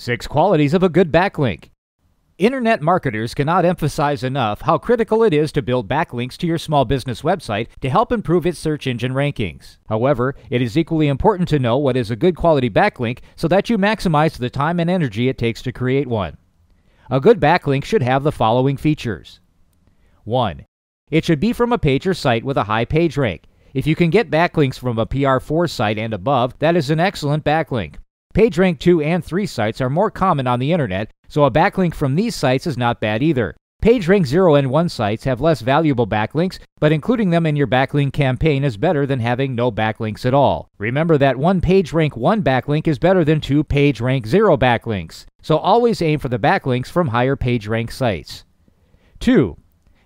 Six qualities of a good backlink. Internet marketers cannot emphasize enough how critical it is to build backlinks to your small business website to help improve its search engine rankings. However, it is equally important to know what is a good quality backlink so that you maximize the time and energy it takes to create one. A good backlink should have the following features 1. It should be from a page or site with a high page rank. If you can get backlinks from a PR4 site and above, that is an excellent backlink. PageRank 2 and 3 sites are more common on the internet, so a backlink from these sites is not bad either. PageRank 0 and 1 sites have less valuable backlinks, but including them in your backlink campaign is better than having no backlinks at all. Remember that one PageRank 1 backlink is better than two PageRank 0 backlinks, so always aim for the backlinks from higher PageRank sites. 2.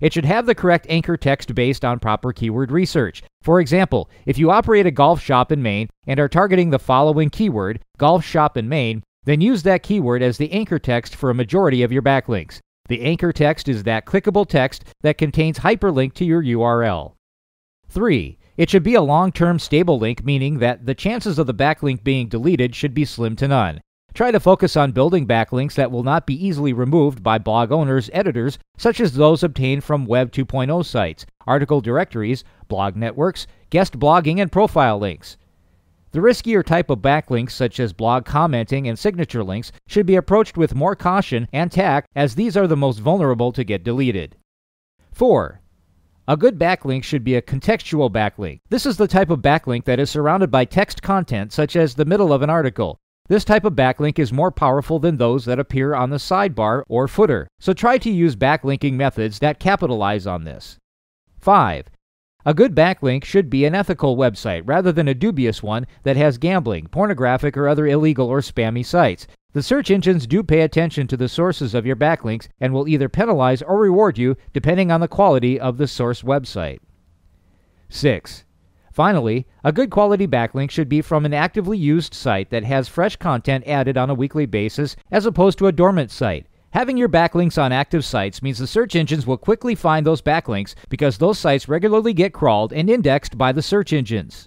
It should have the correct anchor text based on proper keyword research. For example, if you operate a golf shop in Maine and are targeting the following keyword, golf shop in Maine, then use that keyword as the anchor text for a majority of your backlinks. The anchor text is that clickable text that contains hyperlink to your URL. 3. It should be a long-term stable link, meaning that the chances of the backlink being deleted should be slim to none. Try to focus on building backlinks that will not be easily removed by blog owners' editors, such as those obtained from Web 2.0 sites, article directories, blog networks, guest blogging, and profile links. The riskier type of backlinks, such as blog commenting and signature links, should be approached with more caution and tact as these are the most vulnerable to get deleted. 4. A good backlink should be a contextual backlink. This is the type of backlink that is surrounded by text content, such as the middle of an article, this type of backlink is more powerful than those that appear on the sidebar or footer, so try to use backlinking methods that capitalize on this. 5. A good backlink should be an ethical website rather than a dubious one that has gambling, pornographic, or other illegal or spammy sites. The search engines do pay attention to the sources of your backlinks and will either penalize or reward you depending on the quality of the source website. 6. Finally, a good quality backlink should be from an actively used site that has fresh content added on a weekly basis as opposed to a dormant site. Having your backlinks on active sites means the search engines will quickly find those backlinks because those sites regularly get crawled and indexed by the search engines.